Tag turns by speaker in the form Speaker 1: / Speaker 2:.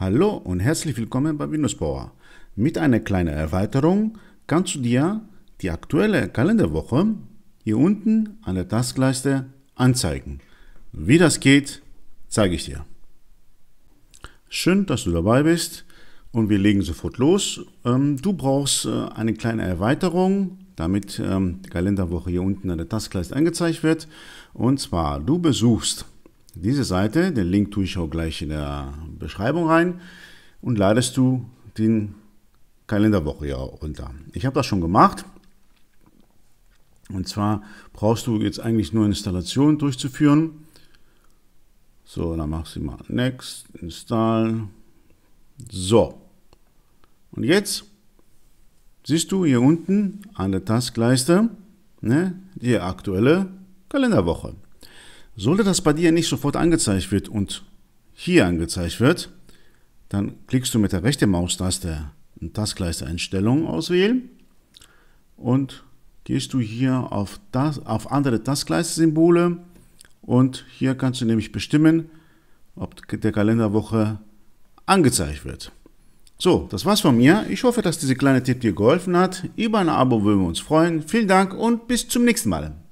Speaker 1: Hallo und herzlich willkommen bei Venus Power. Mit einer kleinen Erweiterung kannst du dir die aktuelle Kalenderwoche hier unten an der Taskleiste anzeigen. Wie das geht, zeige ich dir. Schön, dass du dabei bist und wir legen sofort los. Ähm, du brauchst äh, eine kleine Erweiterung, damit ähm, die Kalenderwoche hier unten an der Taskleiste angezeigt wird. Und zwar, du besuchst diese Seite, den Link tue ich auch gleich in der Beschreibung rein und ladest du den Kalenderwoche hier runter. Ich habe das schon gemacht. Und zwar brauchst du jetzt eigentlich nur Installation durchzuführen. So, dann machst du mal Next, Install. So. Und jetzt siehst du hier unten an der Taskleiste ne, die aktuelle Kalenderwoche. Sollte das bei dir nicht sofort angezeigt wird und hier angezeigt wird, dann klickst du mit der rechten Maustaste in Taskleiste Einstellungen auswählen und gehst du hier auf, das, auf andere Taskleiste-Symbole und hier kannst du nämlich bestimmen, ob der Kalenderwoche angezeigt wird. So, das war's von mir. Ich hoffe, dass dieser kleine Tipp dir geholfen hat. Über ein Abo würden wir uns freuen. Vielen Dank und bis zum nächsten Mal.